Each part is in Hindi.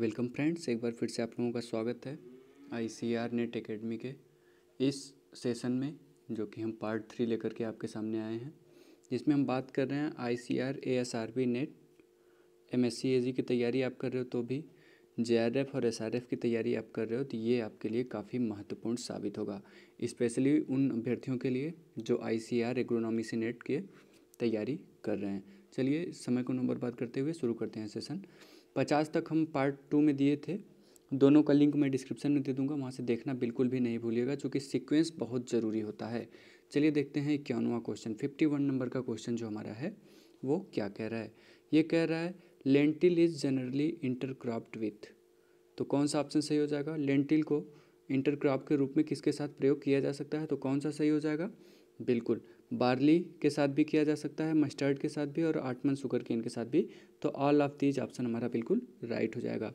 वेलकम फ्रेंड्स एक बार फिर से आप लोगों का स्वागत है आईसीआर नेट एकेडमी के इस सेशन में जो कि हम पार्ट थ्री लेकर के आपके सामने आए हैं जिसमें हम बात कर रहे हैं आईसीआर एएसआरबी नेट एमएससीएजी की तैयारी आप कर रहे हो तो भी एफ और एफ की तैयारी आप कर रहे हो तो ये आपके लिए काफ़ी महत्वपूर्ण साबित होगा इस्पेशली उन अभ्यर्थियों के लिए जो आईसीआर एग्रोनॉमी से नेट के तैयारी कर रहे हैं चलिए समय को नंबर बात करते हुए शुरू करते हैं सेशन पचास तक हम पार्ट टू में दिए थे दोनों का लिंक मैं डिस्क्रिप्शन में दे दूंगा वहाँ से देखना बिल्कुल भी नहीं भूलिएगा क्योंकि सीक्वेंस बहुत ज़रूरी होता है चलिए देखते हैं इक्यानवा क्वेश्चन फिफ्टी वन नंबर का क्वेश्चन जो हमारा है वो क्या कह रहा है ये कह रहा है lentil is generally intercropped with तो कौन सा ऑप्शन सही हो जाएगा लेंटिल को इंटरक्रॉप के रूप में किसके साथ प्रयोग किया जा सकता है तो कौन सा सही हो जाएगा बिल्कुल बार्ली के साथ भी किया जा सकता है मस्टर्ड के साथ भी और आटमन शुगर केन के साथ भी तो ऑल ऑफ दीज ऑप्शन हमारा बिल्कुल राइट हो जाएगा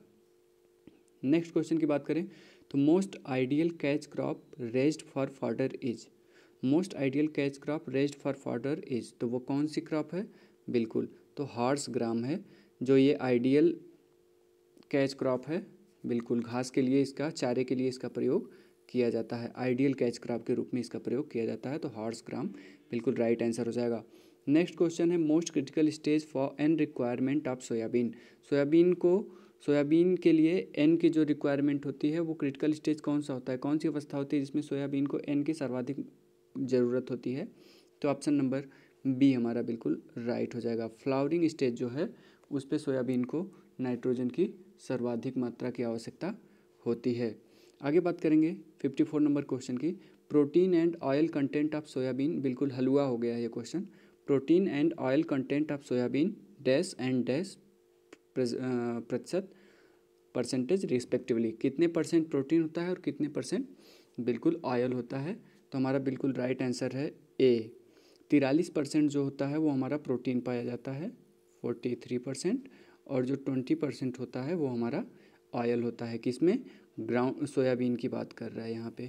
नेक्स्ट क्वेश्चन की बात करें तो most ideal catch crop raised for fodder is most ideal catch crop raised for fodder is तो वो कौन सी क्रॉप है बिल्कुल तो हॉर्स ग्राम है जो ये आइडियल कैच क्रॉप है बिल्कुल घास के लिए इसका चारे के लिए इसका प्रयोग किया जाता है आइडियल कैच क्राप के रूप में इसका प्रयोग किया जाता है तो हॉर्स ग्राम बिल्कुल राइट आंसर हो जाएगा नेक्स्ट क्वेश्चन है most critical stage for N requirement of soybean soybean को सोयाबीन के लिए एन की जो रिक्वायरमेंट होती है वो क्रिटिकल स्टेज कौन सा होता है कौन सी अवस्था होती है जिसमें सोयाबीन को एन की सर्वाधिक ज़रूरत होती है तो ऑप्शन नंबर बी हमारा बिल्कुल राइट हो जाएगा फ्लावरिंग स्टेज जो है उस पर सोयाबीन को नाइट्रोजन की सर्वाधिक मात्रा की आवश्यकता होती है आगे बात करेंगे 54 नंबर क्वेश्चन की protein and oil content of soybean बिल्कुल हलवा हो गया ये question protein and oil content of soybean dash and dash प्रतिशत परसेंटेज रिस्पेक्टिवली कितने परसेंट प्रोटीन होता है और कितने परसेंट बिल्कुल ऑयल होता है तो हमारा बिल्कुल राइट आंसर है ए तिरालीस परसेंट जो होता है वो हमारा प्रोटीन पाया जाता है फोर्टी थ्री परसेंट और जो ट्वेंटी परसेंट होता है वो हमारा ऑयल होता है किसमें ग्राउंड सोयाबीन की बात कर रहा है यहाँ पे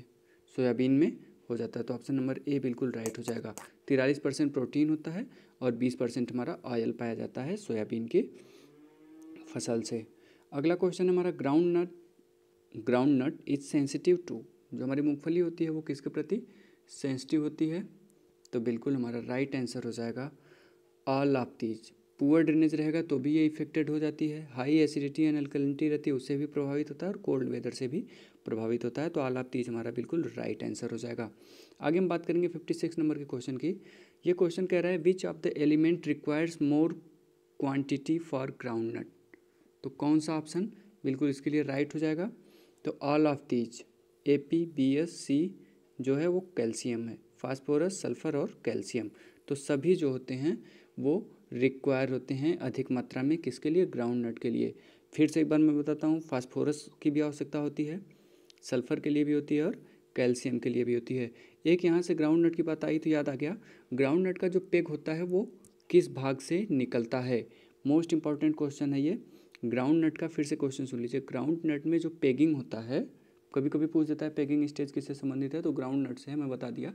सोयाबीन में हो जाता है तो ऑप्शन नंबर ए बिल्कुल राइट हो जाएगा तिरालीस परसेंट प्रोटीन होता है और बीस परसेंट हमारा ऑयल पाया जाता है सोयाबीन की फसल से अगला क्वेश्चन हमारा groundnut groundnut is sensitive to जो हमारी मूँगफली होती है वो किसके प्रति सेंसिटिव होती है तो बिल्कुल हमारा राइट आंसर हो जाएगा all of these poor drainage रहेगा तो भी ये इफेक्टेड हो जाती है हाई एसिडिटी एंड अल्कलिनिटी रहती है उससे भी प्रभावित होता है और कोल्ड वेदर से भी प्रभावित होता है तो आलाप तीज हमारा बिल्कुल राइट आंसर हो जाएगा आगे हम बात करेंगे फिफ्टी सिक्स नंबर के क्वेश्चन की ये क्वेश्चन कह रहा है which of the element requires more quantity for groundnut तो कौन सा ऑप्शन बिल्कुल इसके लिए राइट हो जाएगा तो all of these A P B S C जो है वो कैल्शियम है फास्फोरस सल्फर और कैल्शियम तो सभी जो होते हैं वो रिक्वायर होते हैं अधिक मात्रा में किसके लिए ग्राउंड नट के लिए फिर से एक बार मैं बताता हूँ फास्फोरस की भी आवश्यकता होती है सल्फर के लिए भी होती है और कैल्शियम के लिए भी होती है एक यहाँ से ग्राउंड नट की बात आई तो याद आ गया ग्राउंड नट का जो पेग होता है वो किस भाग से निकलता है मोस्ट इंपॉर्टेंट क्वेश्चन है ये ग्राउंड नट का फिर से क्वेश्चन सुन लीजिए ग्राउंड नट में जो पेगिंग होता है कभी कभी पूछ देता है पेगिंग स्टेज किससे संबंधित है तो ग्राउंड नट से है मैं बता दिया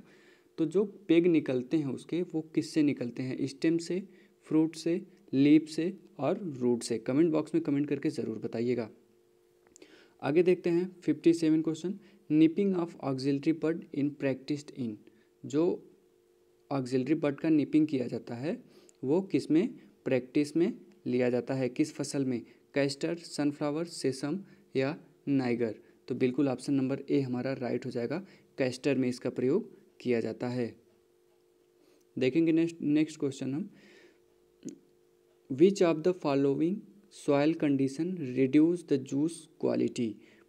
तो जो पेग निकलते हैं उसके वो किससे निकलते हैं स्टेम से फ्रूट से लीप से और रूट से कमेंट बॉक्स में कमेंट करके ज़रूर बताइएगा आगे देखते हैं fifty seven question nipping of auxiliary bud in practised in जो ऑक्जिलरी बर्ड का निपिंग किया जाता है वो किस में प्रैक्टिस में लिया जाता है किस फसल में कैस्टर सनफ्लावर सेसम या नाइगर तो बिल्कुल ऑप्शन नंबर ए हमारा राइट हो जाएगा कैस्टर में इसका प्रयोग किया जाता है देखेंगे नेक्स्ट नेक्स्ट क्वेश्चन हम which of the following soil condition reduce the juice quality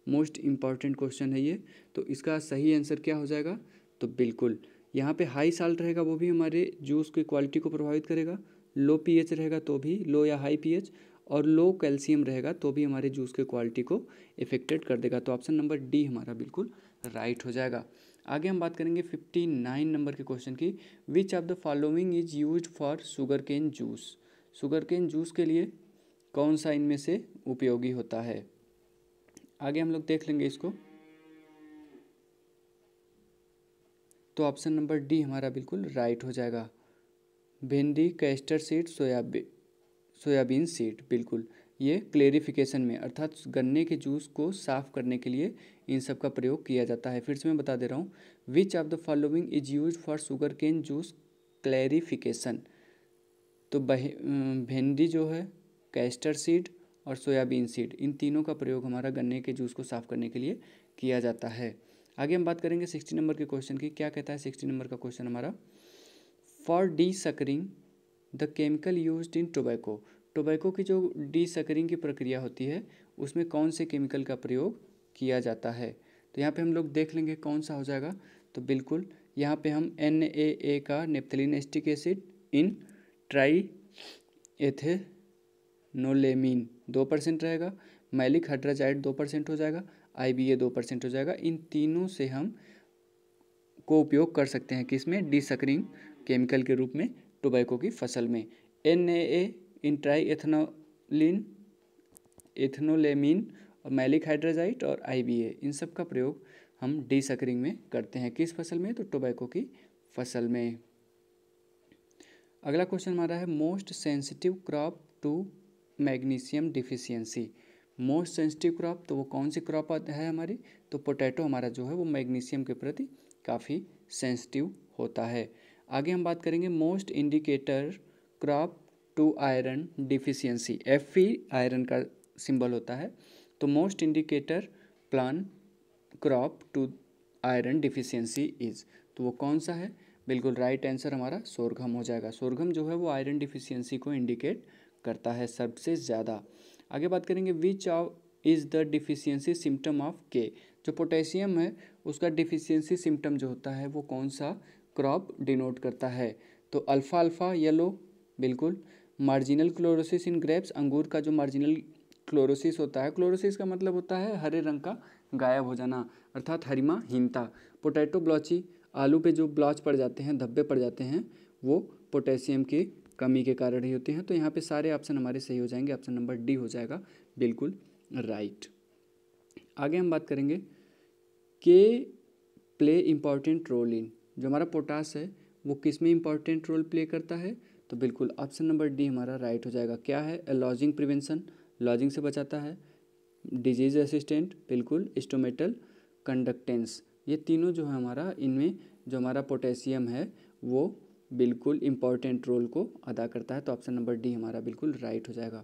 most important question है ये तो इसका सही आंसर क्या हो जाएगा तो बिल्कुल यहाँ पे हाई साल्ट रहेगा वो भी हमारे जूस की क्वालिटी को प्रभावित करेगा लो पीएच रहेगा तो भी लो या हाई पीएच और लो कैल्शियम रहेगा तो भी हमारे जूस के क्वालिटी को इफेक्टेड कर देगा तो ऑप्शन नंबर डी हमारा बिल्कुल राइट हो जाएगा आगे हम बात करेंगे फिफ्टी नाइन नंबर के क्वेश्चन की which of the following is use for sugarcane juice cane juice के लिए कौन सा इनमें से उपयोगी होता है आगे हम लोग देख लेंगे इसको तो ऑप्शन नंबर डी हमारा बिल्कुल राइट हो जाएगा भिंडी कैस्टर सीड सोयाबी सोयाबीन सीड बिल्कुल ये क्लेरिफिकेशन में अर्थात गन्ने के जूस को साफ करने के लिए इन सब का प्रयोग किया जाता है फिर से मैं बता दे रहा हूँ which of the following is use for sugarcane juice clarification तो अं, भिंडी जो है कैस्टर सीड और सोयाबीन सीड इन तीनों का प्रयोग हमारा गन्ने के जूस को साफ़ करने के लिए किया जाता है आगे हम बात करेंगे सिक्सटी नंबर के क्वेश्चन की क्या कहता है सिक्सटी नंबर का क्वेश्चन हमारा for desuckering the chemical use in tobacco tobacco की जो डी सकरिंग की प्रक्रिया होती है उसमें कौन से केमिकल का प्रयोग किया जाता है तो यहाँ पे हम लोग देख लेंगे कौन सा हो जाएगा तो बिल्कुल यहाँ पे हम एन ए ए का naphthalene acetic acid in triethanolamine दो परसेंट रहेगा मैलिक हाइड्राजाइड दो परसेंट हो जाएगा आई बी ए दो परसेंट हो जाएगा इन तीनों से हम को उपयोग कर सकते हैं किसमें डिसक्रिंग केमिकल के रूप में टोबैको की फसल में N A A in try एथनोलिन एथनोलेमिन और मैलिक हाइड्राजाइट और आई बी ए इन सब का प्रयोग हम डिसक्रिंग में करते हैं किस फसल में तो टोबैको की फसल में अगला क्वेश्चन हमारा है most sensitive crop to magnesium deficiency most sensitive crop तो वो कौन सी क्रॉप है हमारी तो पोटैटो हमारा जो है वो मैग्नीशियम के प्रति काफ़ी सेंसिटिव होता है आगे हम बात करेंगे most indicator crop to iron deficiency F E iron का सिंबल होता है तो most indicator plant crop to iron deficiency is तो वो कौन सा है बिल्कुल राइट आंसर हमारा सोरघम हो जाएगा सोरघम जो है वो आयरन डिफिशियंसी को इंडिकेट करता है सबसे ज़्यादा आगे बात करेंगे which of is the deficiency symptom of के जो पोटेशियम है उसका डिफिशियंसी सिम्टम जो होता है वो कौन सा क्रॉप डिनोट करता है तो अल्फ़ा अल्फ़ा येलो बिल्कुल मार्जिनल क्लोरोसिस इन ग्रेप्स अंगूर का जो मार्जिनल क्लोरोसिस होता है क्लोरोसिस का मतलब होता है हरे रंग का गायब हो जाना अर्थात हरिमा हिंता पोटैटो ब्लॉची आलू पे जो ब्लॉच पड़ जाते हैं धब्बे पड़ जाते हैं वो पोटेशियम की कमी के कारण ही होते हैं तो यहाँ पे सारे ऑप्शन हमारे सही हो जाएंगे ऑप्शन नंबर डी हो जाएगा बिल्कुल राइट आगे हम बात करेंगे के प्ले इम्पॉर्टेंट रोल इन जो हमारा पोटास है वो किस में इम्पॉर्टेंट रोल प्ले करता है तो बिल्कुल ऑप्शन नंबर डी हमारा राइट हो जाएगा क्या है लॉजिंग प्रिवेंशन लॉजिंग से बचाता है डिजीज असिस्टेंट बिल्कुल स्टोमेटल कंडक्टेंस ये तीनों जो है हमारा इनमें जो हमारा पोटेशियम है वो बिल्कुल इम्पॉर्टेंट रोल को अदा करता है तो ऑप्शन नंबर डी हमारा बिल्कुल राइट हो जाएगा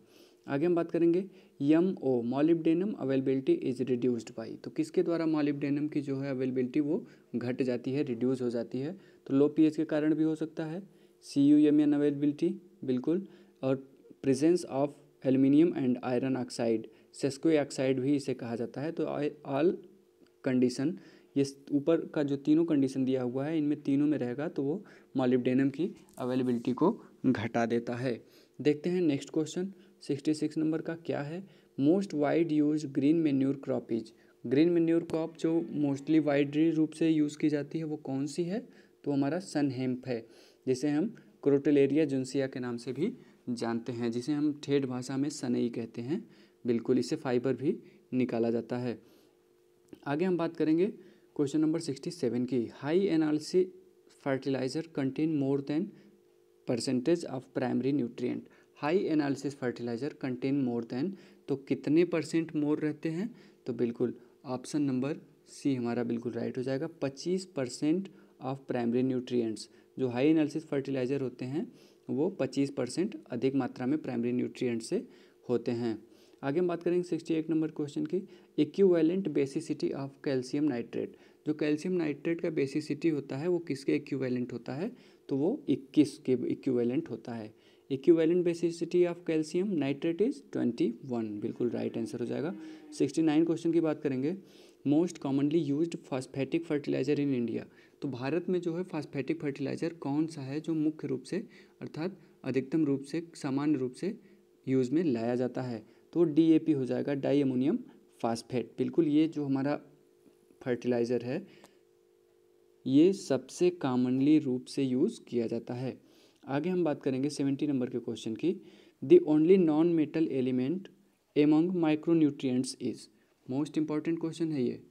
आगे हम बात करेंगे M O molybdenum availability is reduced by तो किसके द्वारा मॉलिबडेनम की जो है अवेलेबिलिटी वो घट जाती है रिड्यूस हो जाती है तो लो पीएच के कारण भी हो सकता है C U M N availability बिल्कुल और presence of aluminium and iron oxide sesquioxide भी इसे कहा जाता है तो ऑल कंडीशन ये ऊपर का जो तीनों कंडीशन दिया हुआ है इनमें तीनों में रहेगा तो वो मॉलिबडेनम की अवेलेबिलिटी को घटा देता है देखते हैं next question sixty six number का क्या है most wide use green manure crop is green manure crop जो मोस्टली वाइड रूप से यूज़ की जाती है वो कौन सी है तो हमारा सन हेम्प है जिसे हम क्रोटलेरिया जुनसिया के नाम से भी जानते हैं जिसे हम ठेठ भाषा में सनई कहते हैं बिल्कुल इसे फाइबर भी निकाला जाता है आगे हम बात करेंगे क्वेश्चन नंबर सिक्सटी सेवन की high analysis fertiliser content more than percentage of primary nutrient high analysis fertiliser content more than तो कितने परसेंट मोर रहते हैं तो बिल्कुल ऑप्शन नंबर सी हमारा बिल्कुल राइट हो जाएगा पच्चीस परसेंट ऑफ प्राइमरी न्यूट्रिएंट्स जो हाई एनालिसिस फर्टिलाइज़र होते हैं वो पच्चीस परसेंट अधिक मात्रा में प्राइमरी न्यूट्रिएंट से होते हैं आगे हम बात करेंगे सिक्सटी एट नंबर क्वेश्चन की equivalent basicity of calcium nitrate जो कैल्शियम नाइट्रेट का बेसिसिटी होता है वो किसके इक्वैलेंट होता है तो वो इक्कीस के इक्वैलेंट होता है equivalent basicity of calcium nitrate is twenty one बिल्कुल राइट आंसर हो जाएगा सिक्सटी नाइन क्वेश्चन की बात करेंगे most commonly use phosphatic fertiliser in India तो भारत में जो है फास्फेटिक फर्टिलाइज़र कौन सा है जो मुख्य रूप से अर्थात अधिकतम रूप से सामान्य रूप से यूज़ में लाया जाता है तो डी हो जाएगा डाई अमोनियम फास्फेट बिल्कुल ये जो हमारा फर्टिलाइज़र है ये सबसे कॉमनली रूप से यूज़ किया जाता है आगे हम बात करेंगे सेवेंटी नंबर के क्वेश्चन की the only non metal element among nutrients is most important question है ये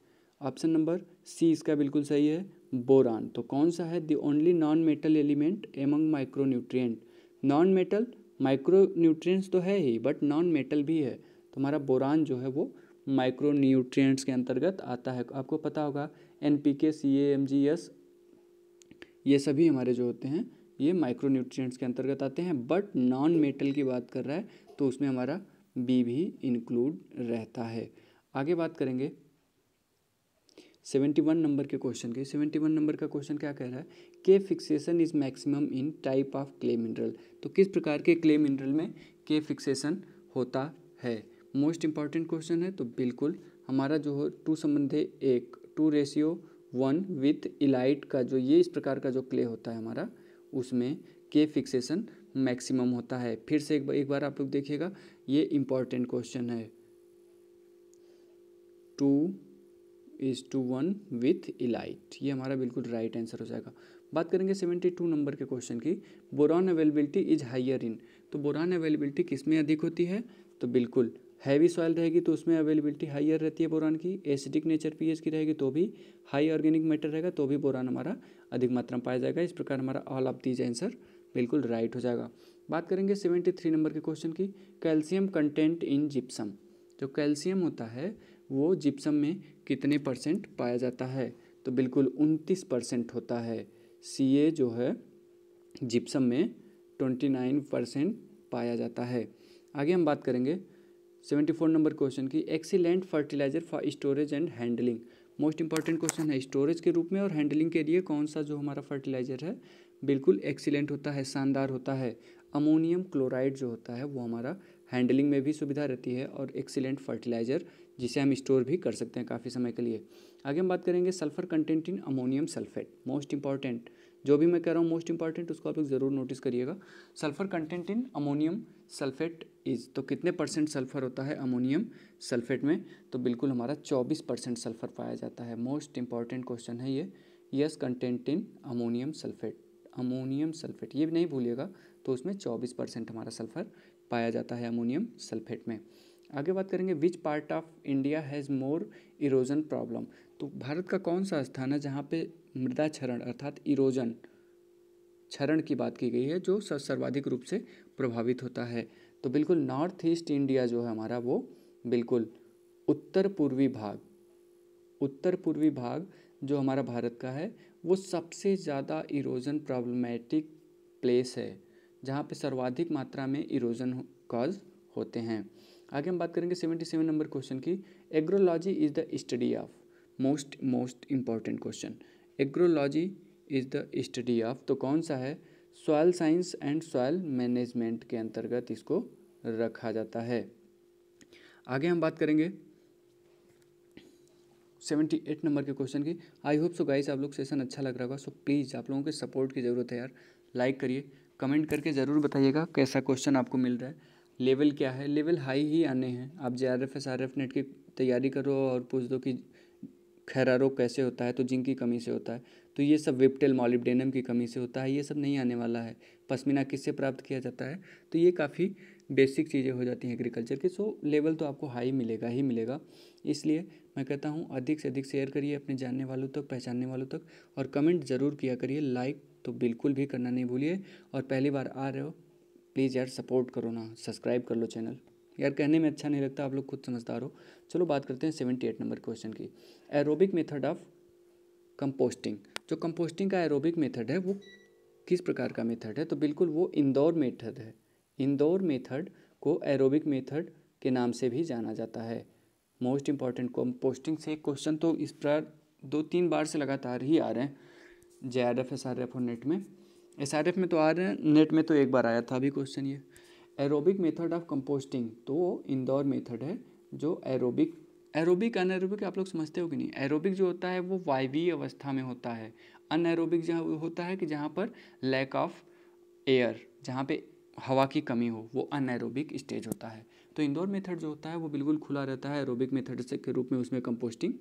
ऑप्शन नंबर सी इसका बिल्कुल सही है बोरान तो कौन सा है the only non metal element among micronutrient non metal micronutrients तो है ही बट नॉन मेटल भी है तो हमारा बोरान जो है वो माइक्रो न्यूट्रिएंट्स के अंतर्गत आता है आपको पता होगा एन पी के सी एम जी एस ये सभी हमारे जो होते हैं ये माइक्रो न्यूट्रिएंट्स के अंतर्गत आते हैं बट नॉन मेटल की बात कर रहा है तो उसमें हमारा बी भी इंक्लूड रहता है आगे बात करेंगे सेवेंटी वन नंबर के क्वेश्चन के सेवेंटी वन नंबर का क्वेश्चन क्या कह रहा है K fixation is maximum in type of clay mineral तो किस प्रकार के क्ले मिनरल में के फिक्सेशन होता है मोस्ट इंपॉर्टेंट क्वेश्चन है तो बिल्कुल हमारा जो हो टू संबंधे एक to ratio one with illite का जो ये इस प्रकार का जो क्ले होता है हमारा उसमें के फिक्सेशन मैक्सिमम होता है फिर से एक बार एक बार आप लोग देखिएगा ये इम्पॉर्टेंट क्वेश्चन है two is to one with illite ये हमारा बिल्कुल राइट आंसर हो जाएगा बात करेंगे सेवेंटी टू नंबर के क्वेश्चन की boron availability is higher in तो बोरान अवेलेबिलिटी किस में अधिक होती है तो बिल्कुल हैवी सॉइल रहेगी तो उसमें अवेलेबिलिटी हाइयर रहती है बोरान की एसिडिक नेचर पीएच की रहेगी तो भी हाई ऑर्गेनिक मैटर रहेगा तो भी बोरान हमारा अधिक मात्रा में पाया जाएगा इस प्रकार हमारा ऑल ऑफ दीज आंसर बिल्कुल राइट हो जाएगा बात करेंगे सेवेंटी थ्री नंबर के क्वेश्चन की कैल्शियम कंटेंट इन जिप्सम जो कैल्शियम होता है वो जिप्सम में कितने परसेंट पाया जाता है तो बिल्कुल उनतीस परसेंट होता है सी ए जो है जिप्सम में ट्वेंटी नाइन परसेंट पाया जाता है आगे हम बात करेंगे सेवेंटी फोर नंबर क्वेश्चन की excellent fertiliser for storage and handling most important question है स्टोरेज के रूप में और हैंडलिंग के लिए कौन सा जो हमारा फर्टिलाइजर है बिल्कुल एक्सीलेंट होता है शानदार होता है अमोनियम क्लोराइड जो होता है वो हमारा हैंडलिंग में भी सुविधा रहती है और एक्सीलेंट फर्टिलाइजर जिसे हम स्टोर भी कर सकते हैं काफ़ी समय के लिए आगे हम बात करेंगे sulphur content in ammonium sulphate most important जो भी मैं कह रहा हूँ मोस्ट इंपॉर्टेंट उसको आप लोग ज़रूर नोटिस करिएगा sulphur content in ammonium sulphate is तो कितने परसेंट सल्फर होता है अमोनियम सल्फेट में तो बिल्कुल हमारा चौबीस परसेंट सल्फर पाया जाता है मोस्ट इंपॉर्टेंट क्वेश्चन है ये S content in ammonium sulphate ammonium sulphate ये भी नहीं भूलिएगा तो उसमें चौबीस परसेंट हमारा सल्फर पाया जाता है अमोनियम सल्फेट में आगे बात करेंगे which part of India has more erosion problem तो भारत का कौन सा स्थान है जहाँ पे मृदा क्षरण अर्थात इरोजन क्षरण की बात की गई है जो सर्वाधिक रूप से प्रभावित होता है तो बिल्कुल नॉर्थ ईस्ट इंडिया जो है हमारा वो बिल्कुल उत्तर पूर्वी भाग उत्तर पूर्वी भाग जो हमारा भारत का है वो सबसे ज़्यादा इरोजन प्रॉब्लमेटिक प्लेस है जहाँ पे सर्वाधिक मात्रा में इरोजन कॉज होते हैं आगे हम बात करेंगे सेवेंटी सेवन नंबर क्वेश्चन की agrology is the study of most most important question agrology is the study of तो कौन सा है soil science and soil management के अंतर्गत इसको रखा जाता है आगे हम बात करेंगे सेवेंटी एट नंबर के क्वेश्चन की आई होप सो गाइस आप लोग सेशन अच्छा लग रहा होगा सो प्लीज़ आप लोगों के सपोर्ट की ज़रूरत है यार लाइक करिए कमेंट करके ज़रूर बताइएगा कैसा क्वेश्चन आपको मिल रहा है लेवल क्या है लेवल हाई ही आने हैं आप J R F S R F NET की तैयारी करो और पूछ दो कि खैरा रोग कैसे होता है तो जिंक की कमी से होता है तो ये सब विप्टेल मॉलिबडेनम की कमी से होता है ये सब नहीं आने वाला है पश्मीना किससे प्राप्त किया जाता है तो ये काफ़ी बेसिक चीज़ें हो जाती हैं एग्रीकल्चर की सो लेवल तो आपको हाई मिलेगा ही मिलेगा इसलिए मैं कहता हूँ अधिक से अधिक शेयर करिए अपने जानने वालों तक पहचानने वालों तक और कमेंट ज़रूर किया करिए लाइक तो बिल्कुल भी करना नहीं भूलिए और पहली बार आ रहे हो प्लीज़ यार सपोर्ट करो ना सब्सक्राइब कर लो चैनल यार कहने में अच्छा नहीं लगता आप लोग खुद समझदार हो चलो बात करते हैं सेवेंटी एट नंबर क्वेश्चन की एरोबिक मेथड ऑफ कंपोस्टिंग जो कंपोस्टिंग का एरोबिक मेथड है वो किस प्रकार का मेथड है तो बिल्कुल वो इंदौर मेथड है इंदौर मेथड को एरोबिक मेथड के नाम से भी जाना जाता है मोस्ट इंपॉर्टेंट कंपोस्टिंग से एक क्वेश्चन तो इस प्रकार दो तीन बार से लगातार ही आ रहे हैं J R F S R F और नेट में एस आर एफ में तो आ रहे हैं नेट में तो एक बार आया था अभी क्वेश्चन ये एरोबिक मेथड ऑफ कंपोस्टिंग तो वो इंदौर मेथड है जो एरोबिक एरोबिक अनएरोबिक आप लोग समझते हो कि नहीं एरोबिक जो होता है वो वायवीय अवस्था में होता है अनएरोबिक जहाँ होता है कि जहाँ पर लैक ऑफ एयर जहाँ पे हवा की कमी हो वो अनएरोबिक स्टेज होता है तो इंदौर मेथड जो होता है वो बिल्कुल खुला रहता है एरोबिक मेथड से के रूप में उसमें कंपोस्टिंग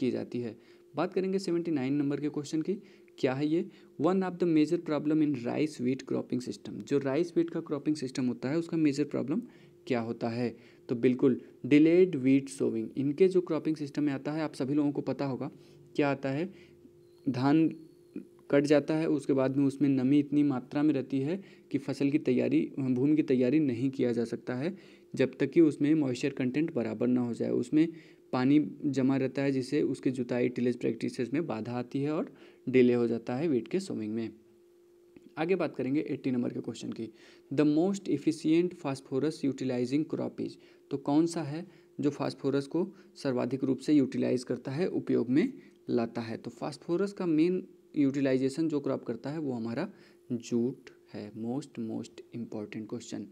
की जाती है बात करेंगे सेवेंटी नाइन नंबर के क्वेश्चन की क्या है ये one of the major problem in rice wheat cropping system जो राइस वीट का क्रॉपिंग सिस्टम होता है उसका मेजर प्रॉब्लम क्या होता है तो बिल्कुल डिलेड वीट सोविंग इनके जो क्रॉपिंग सिस्टम में आता है आप सभी लोगों को पता होगा क्या आता है धान कट जाता है उसके बाद में उसमें नमी इतनी मात्रा में रहती है कि फसल की तैयारी भूमि की तैयारी नहीं किया जा सकता है जब तक कि उसमें मॉइस्चर कंटेंट बराबर ना हो जाए उसमें पानी जमा रहता है जिससे उसके जुताई टिलेज प्रैक्टिस में बाधा आती है और डिले हो जाता है वीट के स्विमिंग में आगे बात करेंगे एट्टी नंबर के क्वेश्चन की the most efficient phosphorus utilizing crops तो कौन सा है जो फास्फोरस को सर्वाधिक रूप से यूटिलाइज करता है उपयोग में लाता है तो फास्फोरस का मेन यूटिलाइजेशन जो क्रॉप करता है वो हमारा जूट है मोस्ट मोस्ट इम्पॉर्टेंट क्वेश्चन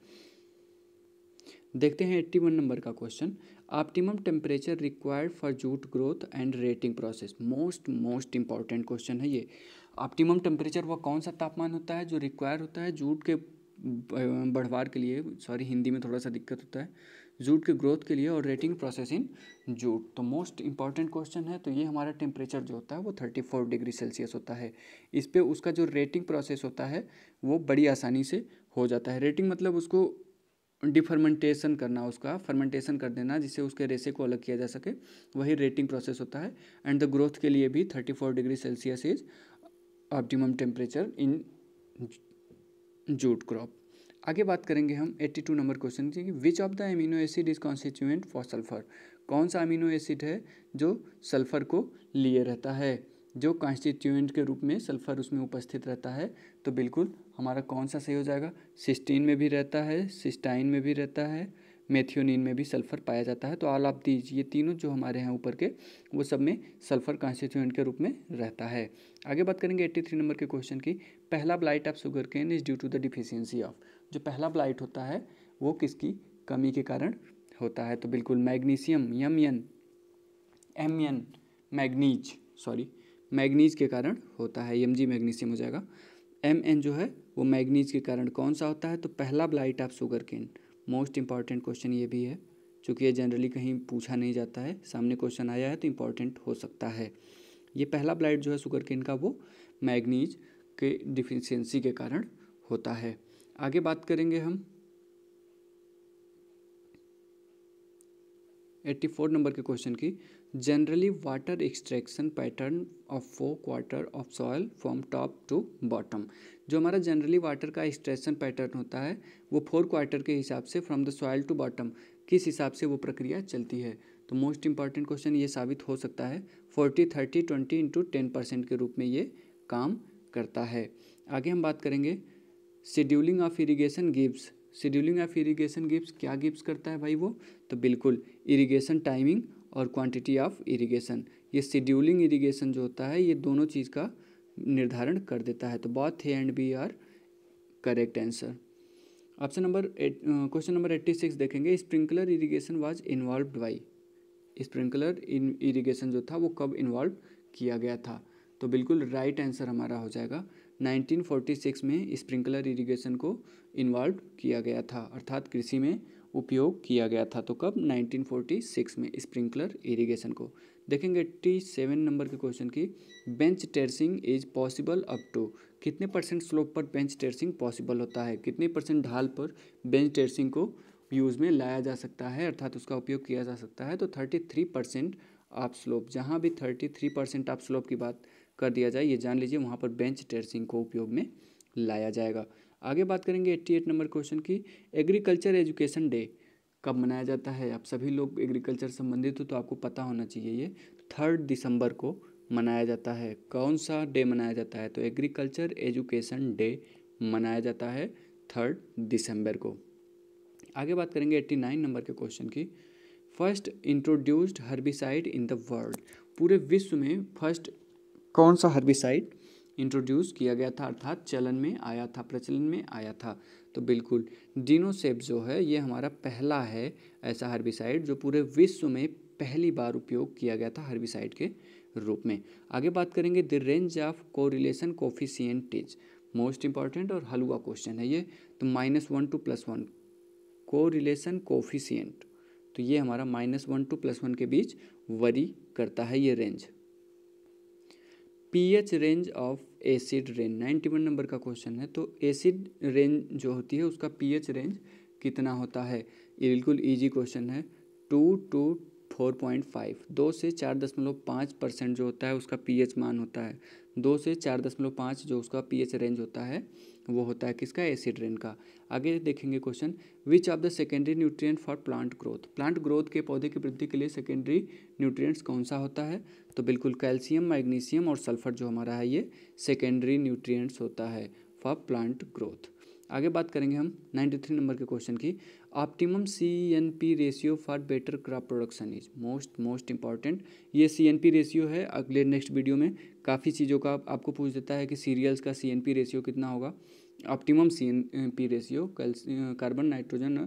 देखते हैं एट्टी वन नंबर का question optimum temperature required for jute growth and retting process most most important question है ये ऑप्टिमम टेम्परेचर वह कौन सा तापमान होता है जो रिक्वायर होता है जूट के बढ़वार के लिए सॉरी हिंदी में थोड़ा सा दिक्कत होता है जूट के ग्रोथ के लिए और रेटिंग प्रोसेस इन जूट तो मोस्ट इंपॉर्टेंट क्वेश्चन है तो ये हमारा टेम्परेचर जो होता है वो थर्टी फोर डिग्री सेल्सियस होता है इस पर उसका जो रेटिंग प्रोसेस होता है वो बड़ी आसानी से हो जाता है रेटिंग मतलब उसको डिफर्मेंटेशन करना उसका फर्मेंटेशन कर देना जिससे उसके रेसे को अलग किया जा सके वही रेटिंग प्रोसेस होता है एंड द ग्रोथ के लिए भी thirty four degree Celsius is optimum temperature in jute crop आगे बात करेंगे हम 82 नंबर क्वेश्चन की which of the amino acid is constituent for sulphur कौन सा अमीनो एसिड है जो सल्फर को लिए रहता है जो कॉन्स्टिट्यूएंट के रूप में सल्फर उसमें उपस्थित रहता है तो बिल्कुल हमारा कौन सा सही हो जाएगा सिस्टीन में भी रहता है सिस्टाइन में भी रहता है मेथियोनिन में भी सल्फर पाया जाता है तो ऑल ऑफ दीज ये तीनों जो हमारे यहाँ ऊपर के वो सब में सल्फर कॉन्स्टिट्यूएंट के रूप में रहता है आगे बात करेंगे एट्टी थ्री नंबर के क्वेश्चन की Pahala blight of sugarcane is due to the deficiency of जो पहला ब्लाइट होता है वो किसकी कमी के कारण होता है तो बिल्कुल magnesium M N M N manganese sorry manganese के कारण होता है एम जी मैग्नीशियम हो जाएगा एम एन जो है वो मैग्नीज के कारण कौन सा होता है तो पहला blight of sugarcane most important question ये भी है चूँकि ये जनरली कहीं पूछा नहीं जाता है सामने क्वेश्चन आया है तो इम्पॉर्टेंट हो सकता है ये पहला ब्लाइट जो है शुगर केन का वो मैग्नीज के डिफिशेंसी के कारण होता है आगे बात करेंगे हम एट्टी फोर नंबर के क्वेश्चन की generally water extraction pattern of four quarter of soil from top to bottom जो हमारा जनरली वाटर का एक्सट्रैक्शन पैटर्न होता है वो फोर क्वार्टर के हिसाब से from the soil to bottom किस हिसाब से वो प्रक्रिया चलती है तो मोस्ट इंपॉर्टेंट क्वेश्चन ये साबित हो सकता है forty thirty twenty into ten percent के रूप में ये काम करता है आगे हम बात करेंगे scheduling of irrigation gives scheduling of irrigation gives क्या गिप्स करता है भाई वो तो बिल्कुल इरीगेशन टाइमिंग और क्वांटिटी ऑफ इरीगेशन ये शेड्यूलिंग इरीगेशन जो होता है ये दोनों चीज़ का निर्धारण कर देता है तो बॉथ थे and B are correct answer option number question number eighty six देखेंगे sprinkler irrigation was involve by sprinkler in irrigation जो था वो कब इन्वॉल्व किया गया था तो बिल्कुल राइट right आंसर हमारा हो जाएगा 1946 में स्प्रिंकलर इरिगेशन को इन्वॉल्व किया गया था अर्थात कृषि में उपयोग किया गया था तो कब 1946 में स्प्रिंकलर इरिगेशन को देखेंगे टी सेवन नंबर के क्वेश्चन की bench terracing is possible up to कितने परसेंट स्लोप पर बेंच टेरसिंग पॉसिबल होता है कितने परसेंट ढाल पर बेंच टेरसिंग को यूज़ में लाया जा सकता है अर्थात उसका उपयोग किया जा सकता है तो थर्टी थ्री परसेंट आप स्लोप जहाँ भी थर्टी थ्री परसेंट आप स्लोप की बात कर दिया जाए ये जान लीजिए वहाँ पर बेंच टेरसिंग को उपयोग में लाया जाएगा आगे बात करेंगे एट्टी एट नंबर क्वेश्चन की एग्रीकल्चर एजुकेशन डे कब मनाया जाता है आप सभी लोग एग्रीकल्चर संबंधित हो तो आपको पता होना चाहिए ये थर्ड दिसंबर को मनाया जाता है कौन सा डे मनाया जाता है तो एग्रीकल्चर एजुकेशन डे मनाया जाता है थर्ड दिसंबर को आगे बात करेंगे एट्टी नाइन नंबर के क्वेश्चन की first introduced herbicide in the world पूरे विश्व में फर्स्ट कौन सा हर्बिसाइड इंट्रोड्यूस किया गया था अर्थात चलन में आया था प्रचलन में आया था तो बिल्कुल डिनोसेप जो है ये हमारा पहला है ऐसा हर्बिसाइड जो पूरे विश्व में पहली बार उपयोग किया गया था हर्बिसाइड के रूप में आगे बात करेंगे the range of correlation coefficients most important और हलवा क्वेश्चन है ये तो minus one to plus one correlation coefficient तो ये हमारा minus one to plus one के बीच वरी करता है ये range pH range of acid range ninety one number का क्वेश्चन है तो एसिड रेंज जो होती है उसका पीएच रेंज कितना होता है ये बिल्कुल इजी क्वेश्चन है two to four point five दो से चार दशमलव पाँच परसेंट जो होता है उसका पीएच मान होता है दो से चार दशमलव पाँच जो उसका पीएच रेंज होता है वो होता है किसका एसिड रेन का आगे देखेंगे question which of the secondary nutrient for plant growth plant growth के पौधे की वृद्धि के लिए सेकेंडरी न्यूट्रिएंट्स कौन सा होता है तो बिल्कुल कैल्शियम मैग्नीशियम और सल्फर जो हमारा है ये सेकेंडरी न्यूट्रिएंट्स होता है फॉर प्लांट ग्रोथ आगे बात करेंगे हम 93 नंबर के क्वेश्चन की optimum C N P ratio for better crop production is most most important ये सी एन पी रेशियो है अगले नेक्स्ट वीडियो में काफ़ी चीज़ों का आपको पूछ देता है कि सीरियल्स का सी एन पी रेशियो कितना होगा optimum C N P ratio carbon nitrogen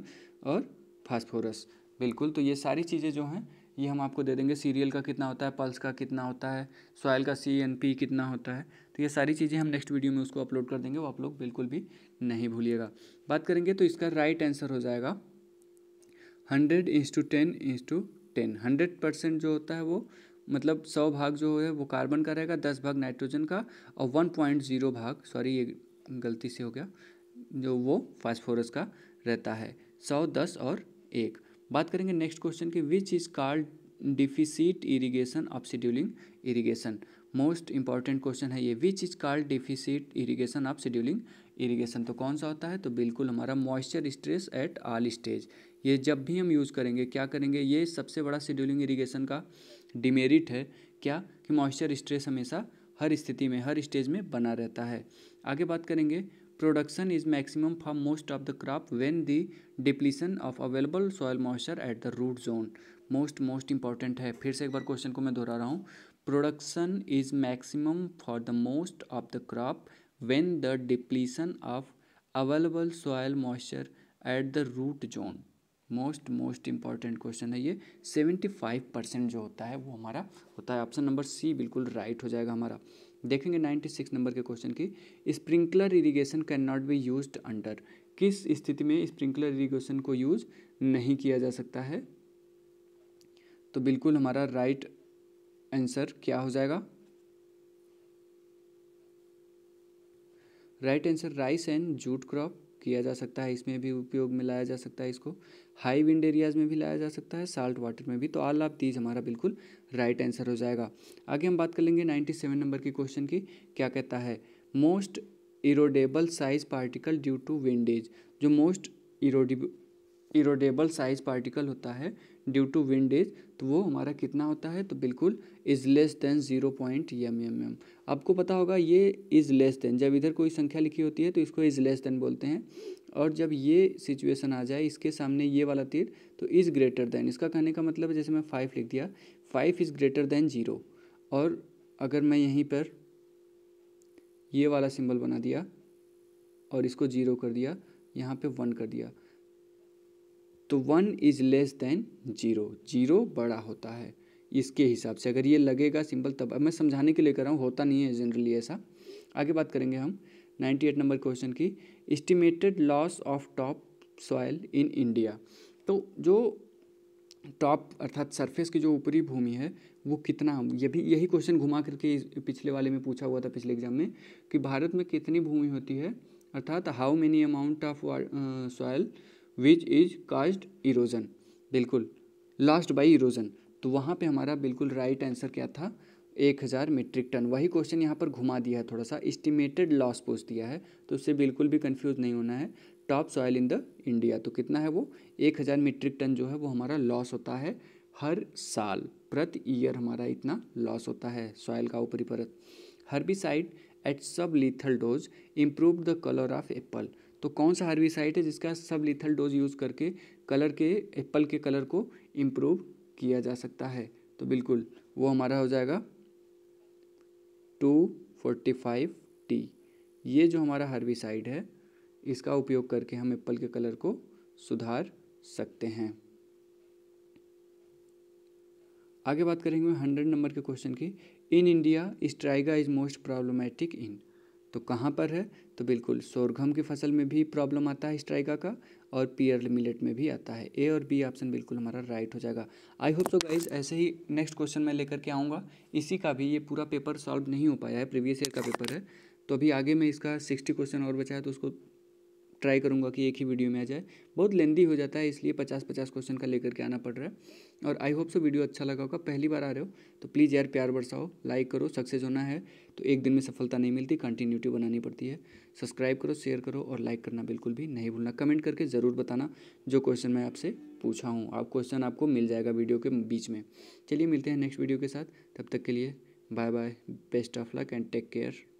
और फास्फोरस बिल्कुल तो ये सारी चीज़ें जो हैं ये हम आपको दे देंगे सीरियल का कितना होता है पल्स का कितना होता है सॉयल का सी एन पी कितना होता है तो ये सारी चीज़ें हम नेक्स्ट वीडियो में उसको अपलोड कर देंगे वो आप लोग बिल्कुल भी नहीं भूलिएगा बात करेंगे तो इसका राइट आंसर हो जाएगा hundred is to ten is to ten hundred percent जो होता है वो मतलब सौ भाग जो है वो कार्बन का रहेगा दस भाग नाइट्रोजन का और वन पॉइंट जीरो भाग सॉरी ये गलती से हो गया जो वो फास्फोरस का रहता है सौ दस और एक बात करेंगे नेक्स्ट क्वेश्चन की which is called deficit irrigation of scheduling irrigation most important question है ये which is called deficit irrigation of scheduling irrigation तो कौन सा होता है तो बिल्कुल हमारा moisture stress at all stage ये जब भी हम यूज़ करेंगे क्या करेंगे ये सबसे बड़ा शेड्यूलिंग इरीगेशन का डिमेरिट है क्या कि मॉइस्चर स्ट्रेस हमेशा हर स्थिति में हर स्टेज में बना रहता है आगे बात करेंगे production is maximum for most of the crop when the depletion of available soil moisture at the root zone most most important है फिर से एक बार क्वेश्चन को मैं दोहरा रहा हूँ Production is maximum for the most of the crop when the depletion of available soil moisture at the root zone most most important question है ये सेवेंटी फाइव परसेंट जो होता है वो हमारा होता है ऑप्शन नंबर सी बिल्कुल राइट हो जाएगा हमारा देखेंगे नाइन्टी सिक्स नंबर के क्वेश्चन की sprinkler irrigation can not be use under किस स्थिति में स्प्रिंकलर इरीगेशन को यूज नहीं किया जा सकता है तो बिल्कुल हमारा राइट आंसर क्या हो जाएगा right answer rice and jute crop किया जा सकता है इसमें भी उपयोग में लाया जा सकता है इसको हाई विंड एरियाज़ में भी लाया जा सकता है साल्ट वाटर में भी तो आल ऑफ दीज हमारा बिल्कुल राइट आंसर हो जाएगा आगे हम बात कर लेंगे नाइन्टी सेवन नंबर की क्वेश्चन की क्या कहता है most erodible size particle due to winds जो मोस्ट इरोडेबल साइज पार्टिकल होता है ड्यू टू विंड इज तो वो हमारा कितना होता है तो बिल्कुल is less than zero point M M M आपको पता होगा ये इज़ लेस देन जब इधर कोई संख्या लिखी होती है तो इसको इज़ लेस देन बोलते हैं और जब ये सिचुएशन आ जाए इसके सामने ये वाला तीर तो इज़ ग्रेटर देन इसका कहने का मतलब जैसे मैं फाइव लिख दिया five is greater than zero और अगर मैं यहीं पर ये वाला सिंबल बना दिया और इसको ज़ीरो कर दिया यहाँ पे वन कर दिया तो one is less than zero zero बड़ा होता है इसके हिसाब से अगर ये लगेगा सिंपल तब मैं समझाने के लिए कर रहा हूँ होता नहीं है जनरली ऐसा आगे बात करेंगे हम नाइन्टी एट नंबर क्वेश्चन की estimated loss of top soil in India तो जो टॉप अर्थात सरफेस की जो ऊपरी भूमि है वो कितना ये भी यही क्वेश्चन घुमा करके पिछले वाले में पूछा हुआ था पिछले एग्जाम में कि भारत में कितनी भूमि होती है अर्थात how many amount of soil which is caused erosion बिल्कुल लास्ट बाई इरोजन तो वहाँ पे हमारा बिल्कुल राइट आंसर क्या था एक हज़ार मीट्रिक टन वही क्वेश्चन यहाँ पर घुमा दिया है थोड़ा सा इस्टीमेटेड लॉस पूछ दिया है तो उससे बिल्कुल भी कंफ्यूज नहीं होना है top soil in the India तो कितना है वो एक हज़ार मीट्रिक टन जो है वो हमारा लॉस होता है हर साल प्रति ईयर हमारा इतना लॉस होता है सॉयल का ऊपरी परत herbicide at sub lethal dose improve the colour of apple तो कौन सा हर्बिसाइड है जिसका सब लिथल डोज यूज़ करके कलर के एप्पल के कलर को इम्प्रूव किया जा सकता है तो बिल्कुल वो हमारा हो जाएगा टू फोर्टी फाइव टी ये जो हमारा हर्बिसाइड है इसका उपयोग करके हम एप्पल के कलर को सुधार सकते हैं आगे बात करेंगे हंड्रेड नंबर के क्वेश्चन की in India striga is most problematic in तो कहाँ पर है तो बिल्कुल सोरघम की फसल में भी प्रॉब्लम आता है स्ट्राइका का और पीयर मिलेट में भी आता है ए और बी ऑप्शन बिल्कुल हमारा राइट हो जाएगा आई होप सो गाइज ऐसे ही नेक्स्ट क्वेश्चन मैं लेकर के आऊँगा इसी का भी ये पूरा पेपर सॉल्व नहीं हो पाया है प्रीवियस ईयर का पेपर है तो अभी आगे मैं इसका सिक्सटी क्वेश्चन और बचा है तो उसको ट्राई करूँगा कि एक ही वीडियो में आ जाए बहुत लेंदी हो जाता है इसलिए पचास पचास क्वेश्चन का लेकर के आना पड़ रहा है और आई होप सो वीडियो अच्छा लगा होगा पहली बार आ रहे हो तो प्लीज़ यार प्यार बरसाओ लाइक करो सक्सेस होना है तो एक दिन में सफलता नहीं मिलती कंटिन्यूटी बनानी पड़ती है सब्सक्राइब करो शेयर करो और लाइक करना बिल्कुल भी नहीं भूलना कमेंट करके ज़रूर बताना जो क्वेश्चन मैं आपसे पूछा हूँ आप क्वेश्चन आपको मिल जाएगा वीडियो के बीच में चलिए मिलते हैं नेक्स्ट वीडियो के साथ तब तक के लिए bye bye best of luck and take care